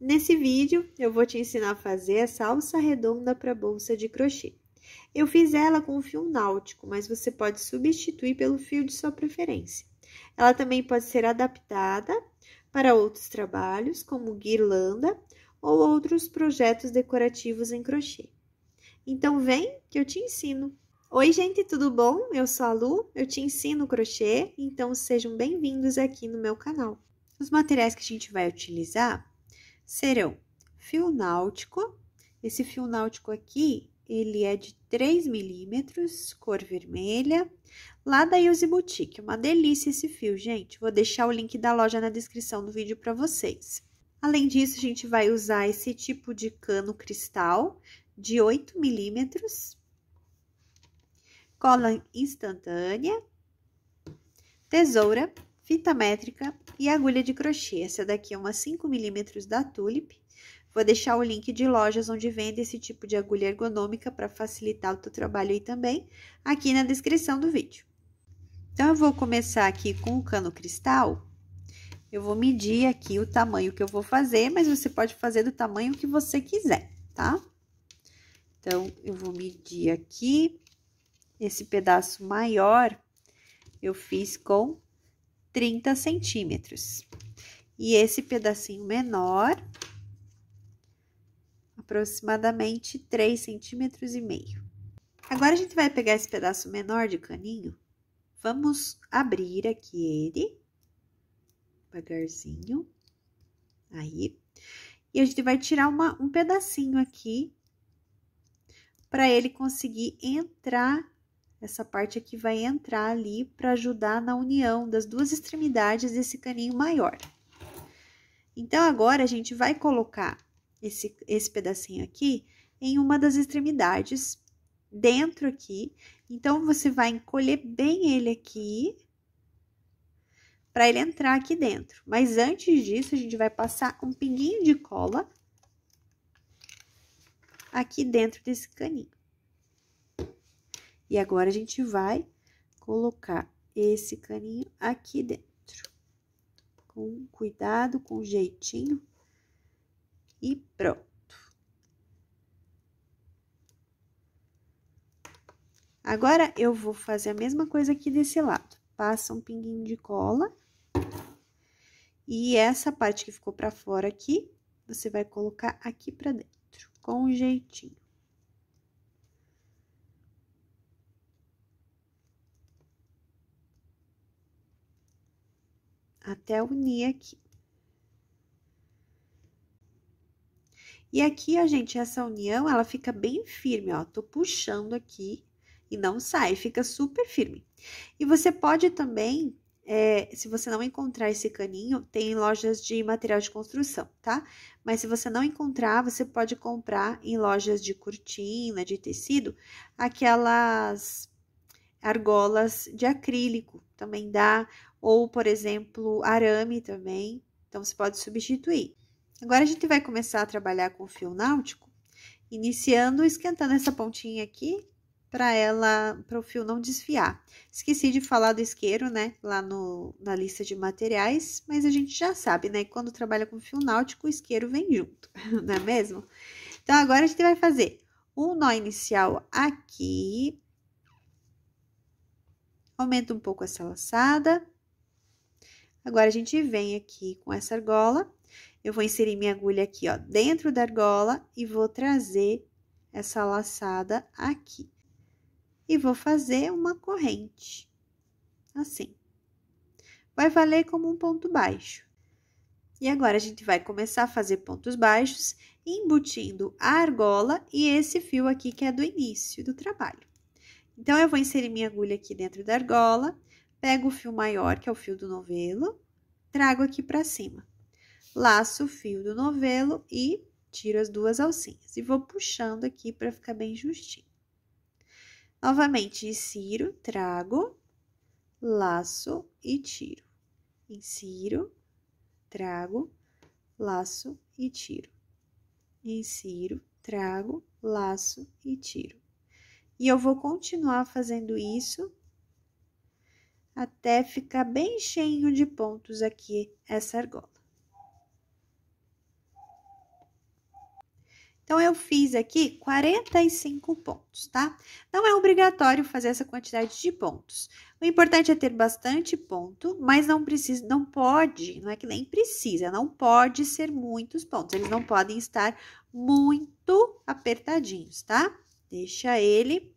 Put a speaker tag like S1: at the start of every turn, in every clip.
S1: Nesse vídeo, eu vou te ensinar a fazer essa alça redonda para bolsa de crochê. Eu fiz ela com fio náutico, mas você pode substituir pelo fio de sua preferência. Ela também pode ser adaptada para outros trabalhos, como guirlanda ou outros projetos decorativos em crochê. Então, vem que eu te ensino! Oi, gente, tudo bom? Eu sou a Lu, eu te ensino crochê, então sejam bem-vindos aqui no meu canal. Os materiais que a gente vai utilizar serão fio náutico. Esse fio náutico aqui, ele é de 3 milímetros, cor vermelha, lá da Use Boutique. Uma delícia esse fio, gente. Vou deixar o link da loja na descrição do vídeo para vocês. Além disso, a gente vai usar esse tipo de cano cristal de 8 milímetros, cola instantânea, tesoura fita métrica e agulha de crochê. Essa daqui é uma 5 milímetros da Tulip. Vou deixar o link de lojas onde vende esse tipo de agulha ergonômica para facilitar o teu trabalho aí também, aqui na descrição do vídeo. Então, eu vou começar aqui com o cano cristal. Eu vou medir aqui o tamanho que eu vou fazer, mas você pode fazer do tamanho que você quiser, tá? Então, eu vou medir aqui. Esse pedaço maior eu fiz com 30 centímetros. E esse pedacinho menor, aproximadamente 3 centímetros e meio. Agora, a gente vai pegar esse pedaço menor de caninho, vamos abrir aqui ele, devagarzinho, aí. E a gente vai tirar uma, um pedacinho aqui, para ele conseguir entrar essa parte aqui vai entrar ali para ajudar na união das duas extremidades desse caninho maior. Então, agora a gente vai colocar esse, esse pedacinho aqui em uma das extremidades, dentro aqui. Então, você vai encolher bem ele aqui, para ele entrar aqui dentro. Mas antes disso, a gente vai passar um pinguinho de cola aqui dentro desse caninho. E agora, a gente vai colocar esse caninho aqui dentro. Com cuidado, com jeitinho. E pronto. Agora, eu vou fazer a mesma coisa aqui desse lado. Passa um pinguinho de cola. E essa parte que ficou pra fora aqui, você vai colocar aqui pra dentro, com jeitinho. até unir aqui. E aqui, a gente, essa união, ela fica bem firme, ó. Tô puxando aqui e não sai, fica super firme. E você pode também, é, se você não encontrar esse caninho, tem lojas de material de construção, tá? Mas se você não encontrar, você pode comprar em lojas de cortina, de tecido, aquelas argolas de acrílico, também dá, ou, por exemplo, arame também. Então, você pode substituir. Agora, a gente vai começar a trabalhar com fio náutico, iniciando esquentando essa pontinha aqui para ela, para o fio não desfiar. Esqueci de falar do isqueiro, né, lá no, na lista de materiais, mas a gente já sabe, né, quando trabalha com fio náutico, o isqueiro vem junto, não é mesmo? Então, agora a gente vai fazer um nó inicial aqui, aumenta um pouco essa laçada, Agora, a gente vem aqui com essa argola, eu vou inserir minha agulha aqui, ó, dentro da argola e vou trazer essa laçada aqui. E vou fazer uma corrente, assim. Vai valer como um ponto baixo. E agora, a gente vai começar a fazer pontos baixos, embutindo a argola e esse fio aqui que é do início do trabalho. Então, eu vou inserir minha agulha aqui dentro da argola Pego o fio maior, que é o fio do novelo, trago aqui para cima. Laço o fio do novelo e tiro as duas alcinhas. E vou puxando aqui para ficar bem justinho. Novamente, insiro, trago, laço e tiro. Insiro, trago, laço e tiro. Insiro, trago, laço e tiro. E eu vou continuar fazendo isso até ficar bem cheio de pontos aqui essa argola. Então, eu fiz aqui 45 pontos, tá? Não é obrigatório fazer essa quantidade de pontos. O importante é ter bastante ponto, mas não precisa, não pode, não é que nem precisa, não pode ser muitos pontos. Eles não podem estar muito apertadinhos, tá? Deixa ele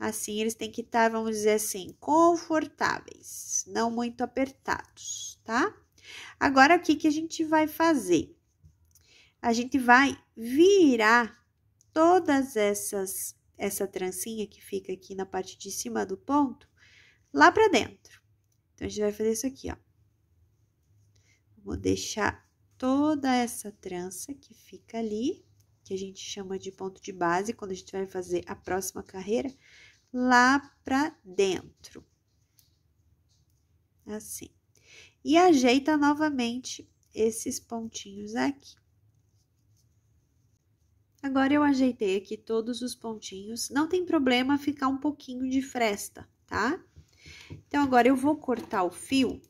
S1: Assim, eles têm que estar, vamos dizer assim, confortáveis, não muito apertados, tá? Agora, o que, que a gente vai fazer? A gente vai virar todas essas, essa trancinha que fica aqui na parte de cima do ponto, lá pra dentro. Então, a gente vai fazer isso aqui, ó. Vou deixar toda essa trança que fica ali, que a gente chama de ponto de base, quando a gente vai fazer a próxima carreira, lá para dentro. Assim. E ajeita novamente esses pontinhos aqui. Agora eu ajeitei aqui todos os pontinhos. Não tem problema ficar um pouquinho de fresta, tá? Então, agora eu vou cortar o fio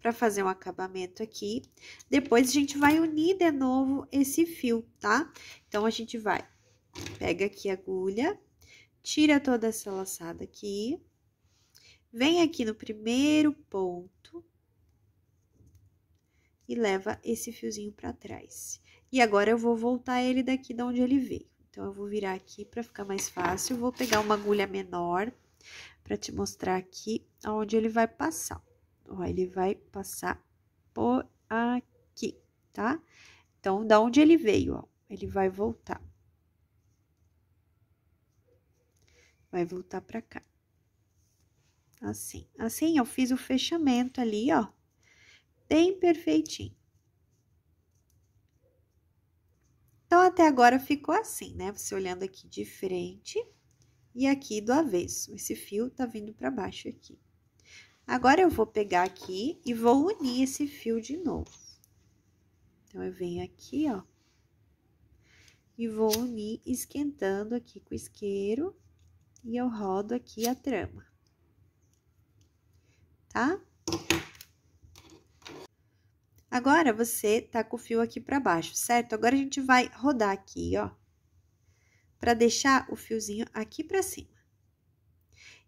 S1: para fazer um acabamento aqui. Depois, a gente vai unir de novo esse fio, tá? Então, a gente vai, pega aqui a agulha, Tira toda essa laçada aqui. Vem aqui no primeiro ponto. E leva esse fiozinho para trás. E agora eu vou voltar ele daqui de onde ele veio. Então, eu vou virar aqui para ficar mais fácil. Vou pegar uma agulha menor para te mostrar aqui aonde ele vai passar. Ó, ele vai passar por aqui, tá? Então, da onde ele veio, ó, ele vai voltar. vai voltar pra cá. Assim, assim eu fiz o fechamento ali, ó, bem perfeitinho. Então, até agora ficou assim, né? Você olhando aqui de frente e aqui do avesso. Esse fio tá vindo pra baixo aqui. Agora, eu vou pegar aqui e vou unir esse fio de novo. Então, eu venho aqui, ó, e vou unir esquentando aqui com o isqueiro e eu rodo aqui a trama, tá? Agora, você tá com o fio aqui pra baixo, certo? Agora, a gente vai rodar aqui, ó, pra deixar o fiozinho aqui pra cima.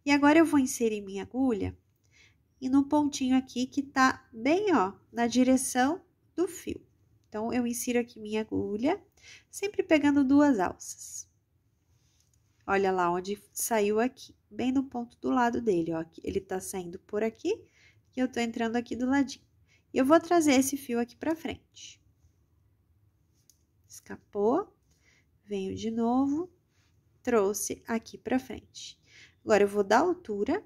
S1: E agora, eu vou inserir minha agulha e no pontinho aqui que tá bem, ó, na direção do fio. Então, eu insiro aqui minha agulha, sempre pegando duas alças. Olha lá onde saiu aqui, bem no ponto do lado dele, ó. Ele tá saindo por aqui e eu tô entrando aqui do ladinho. E eu vou trazer esse fio aqui pra frente. Escapou, venho de novo, trouxe aqui pra frente. Agora, eu vou dar altura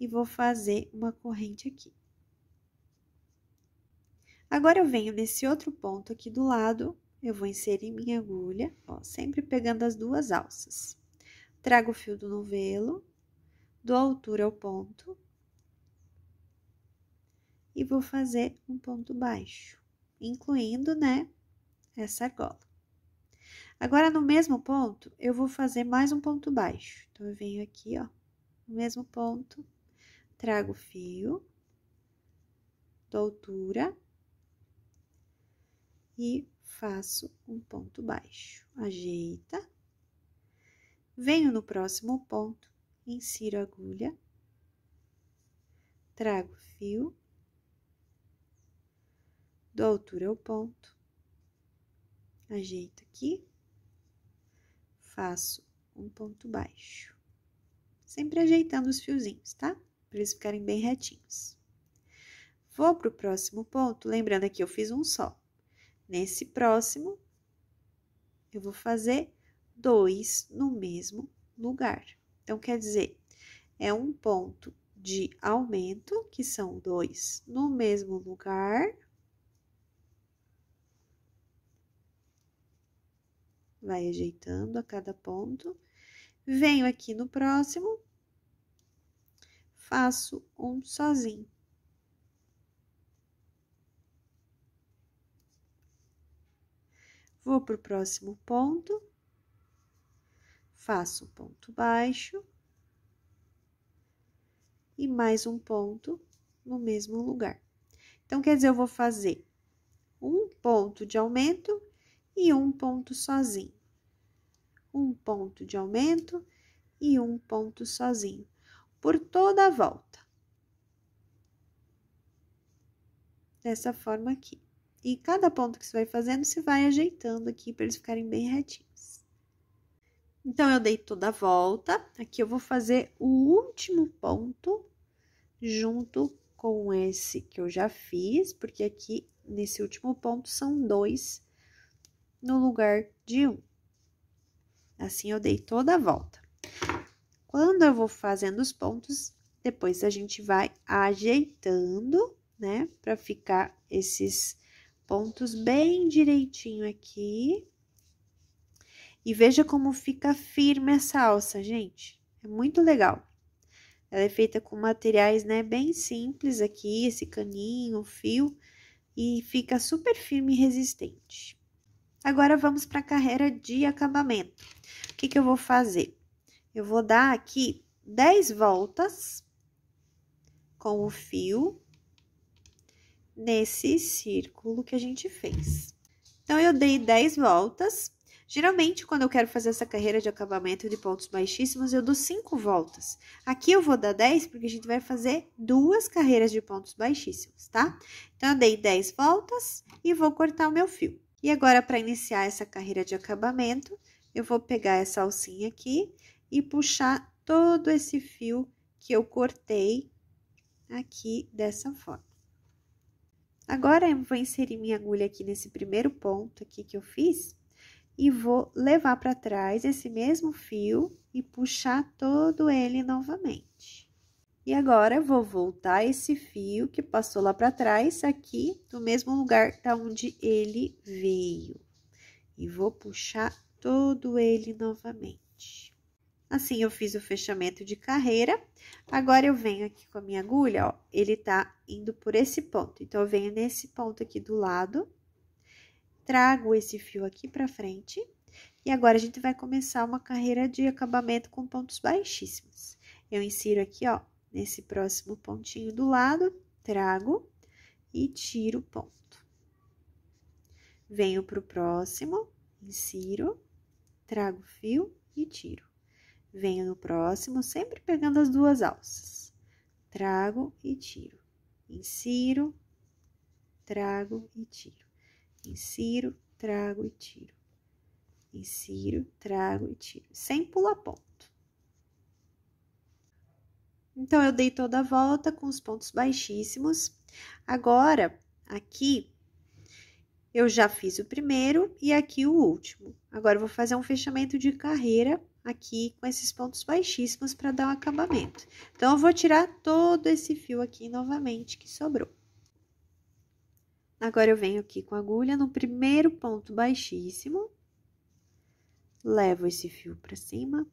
S1: e vou fazer uma corrente aqui. Agora, eu venho nesse outro ponto aqui do lado, eu vou inserir minha agulha, ó, sempre pegando as duas alças trago o fio do novelo, dou altura ao ponto e vou fazer um ponto baixo, incluindo, né, essa argola. Agora, no mesmo ponto, eu vou fazer mais um ponto baixo. Então, eu venho aqui, ó, no mesmo ponto, trago o fio, dou altura e faço um ponto baixo. Ajeita. Venho no próximo ponto, insiro a agulha, trago fio, dou altura ao ponto, ajeito aqui, faço um ponto baixo. Sempre ajeitando os fiozinhos, tá? Para eles ficarem bem retinhos. Vou para o próximo ponto, lembrando aqui eu fiz um só. Nesse próximo, eu vou fazer dois no mesmo lugar. Então, quer dizer, é um ponto de aumento, que são dois no mesmo lugar. Vai ajeitando a cada ponto. Venho aqui no próximo, faço um sozinho. Vou para o próximo ponto, faço um ponto baixo e mais um ponto no mesmo lugar. Então, quer dizer, eu vou fazer um ponto de aumento e um ponto sozinho. Um ponto de aumento e um ponto sozinho, por toda a volta. Dessa forma aqui. E cada ponto que você vai fazendo, você vai ajeitando aqui para eles ficarem bem retinhos. Então, eu dei toda a volta. Aqui eu vou fazer o último ponto junto com esse que eu já fiz, porque aqui nesse último ponto são dois no lugar de um. Assim, eu dei toda a volta. Quando eu vou fazendo os pontos, depois a gente vai ajeitando, né? Pra ficar esses pontos bem direitinho aqui. E veja como fica firme essa alça, gente. É muito legal. Ela é feita com materiais, né, bem simples aqui, esse caninho, fio, e fica super firme e resistente. Agora vamos para a carreira de acabamento. O que que eu vou fazer? Eu vou dar aqui 10 voltas com o fio nesse círculo que a gente fez. Então, eu dei 10 voltas Geralmente, quando eu quero fazer essa carreira de acabamento de pontos baixíssimos, eu dou cinco voltas. Aqui eu vou dar 10, porque a gente vai fazer duas carreiras de pontos baixíssimos, tá? Então, eu dei 10 voltas e vou cortar o meu fio. E agora, para iniciar essa carreira de acabamento, eu vou pegar essa alcinha aqui e puxar todo esse fio que eu cortei aqui dessa forma. Agora, eu vou inserir minha agulha aqui nesse primeiro ponto aqui que eu fiz e vou levar para trás esse mesmo fio e puxar todo ele novamente. E agora, vou voltar esse fio que passou lá para trás aqui no mesmo lugar da onde ele veio. E vou puxar todo ele novamente. Assim, eu fiz o fechamento de carreira. Agora, eu venho aqui com a minha agulha, ó, ele tá indo por esse ponto. Então, eu venho nesse ponto aqui do lado trago esse fio aqui para frente. E agora, a gente vai começar uma carreira de acabamento com pontos baixíssimos. Eu insiro aqui, ó, nesse próximo pontinho do lado, trago e tiro o ponto. Venho pro próximo, insiro, trago fio e tiro. Venho no próximo, sempre pegando as duas alças. Trago e tiro. Insiro, trago e tiro. Insiro, trago e tiro. Insiro, trago e tiro. Sem pular ponto. Então, eu dei toda a volta com os pontos baixíssimos. Agora, aqui, eu já fiz o primeiro e aqui o último. Agora, eu vou fazer um fechamento de carreira aqui com esses pontos baixíssimos para dar um acabamento. Então, eu vou tirar todo esse fio aqui novamente que sobrou. Agora eu venho aqui com a agulha no primeiro ponto baixíssimo, levo esse fio para cima,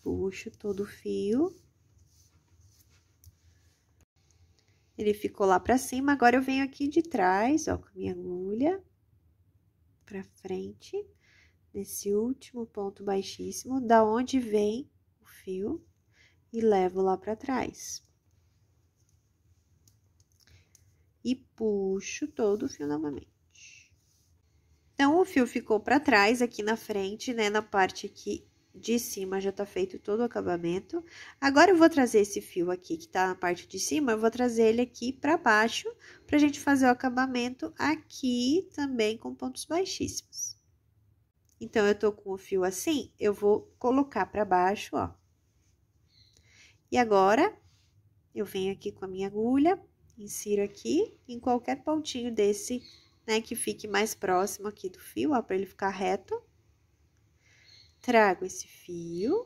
S1: puxo todo o fio. Ele ficou lá para cima, agora eu venho aqui de trás, ó, com a minha agulha para frente, nesse último ponto baixíssimo, da onde vem o fio, e levo lá para trás. e puxo todo o fio novamente. Então, o fio ficou para trás aqui na frente, né, na parte aqui de cima já tá feito todo o acabamento. Agora eu vou trazer esse fio aqui que tá na parte de cima, eu vou trazer ele aqui para baixo pra gente fazer o acabamento aqui também com pontos baixíssimos. Então eu tô com o fio assim, eu vou colocar para baixo, ó. E agora eu venho aqui com a minha agulha, insiro aqui em qualquer pontinho desse, né, que fique mais próximo aqui do fio, ó, para ele ficar reto. Trago esse fio.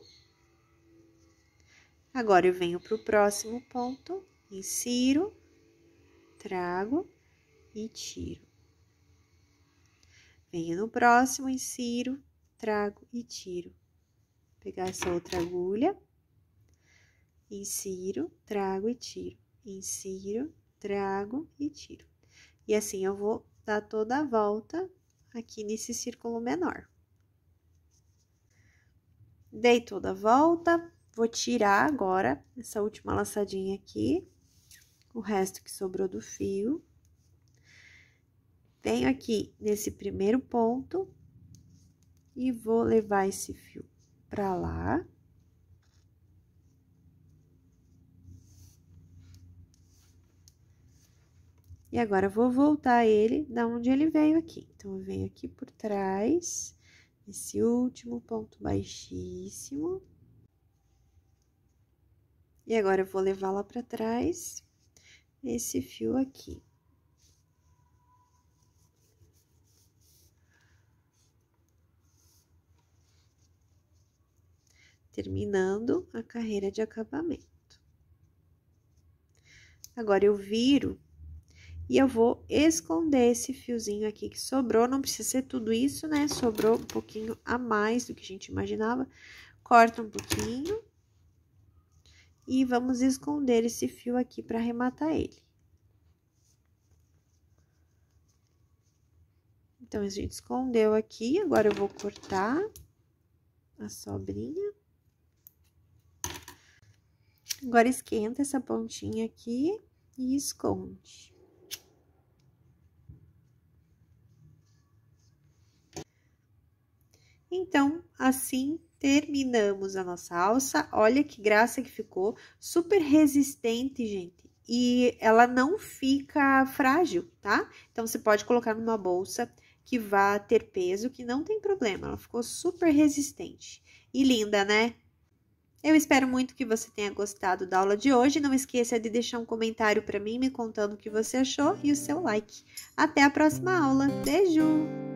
S1: Agora, eu venho para o próximo ponto, insiro, trago e tiro. Venho no próximo, insiro, trago e tiro. Vou pegar essa outra agulha, insiro, trago e tiro. Insiro, trago e tiro. E assim eu vou dar toda a volta aqui nesse círculo menor. Dei toda a volta, vou tirar agora essa última laçadinha aqui, o resto que sobrou do fio. Venho aqui nesse primeiro ponto e vou levar esse fio para lá. E agora, vou voltar ele da onde ele veio aqui. Então, eu venho aqui por trás, esse último ponto baixíssimo. E agora, eu vou levar lá para trás esse fio aqui. Terminando a carreira de acabamento. Agora, eu viro e eu vou esconder esse fiozinho aqui que sobrou, não precisa ser tudo isso, né? Sobrou um pouquinho a mais do que a gente imaginava. Corta um pouquinho. E vamos esconder esse fio aqui para arrematar ele. Então, a gente escondeu aqui, agora eu vou cortar a sobrinha. Agora, esquenta essa pontinha aqui e esconde. Então, assim terminamos a nossa alça. Olha que graça que ficou, super resistente, gente. E ela não fica frágil, tá? Então, você pode colocar numa bolsa que vá ter peso, que não tem problema. Ela ficou super resistente e linda, né? Eu espero muito que você tenha gostado da aula de hoje. Não esqueça de deixar um comentário para mim me contando o que você achou e o seu like. Até a próxima aula. Beijo!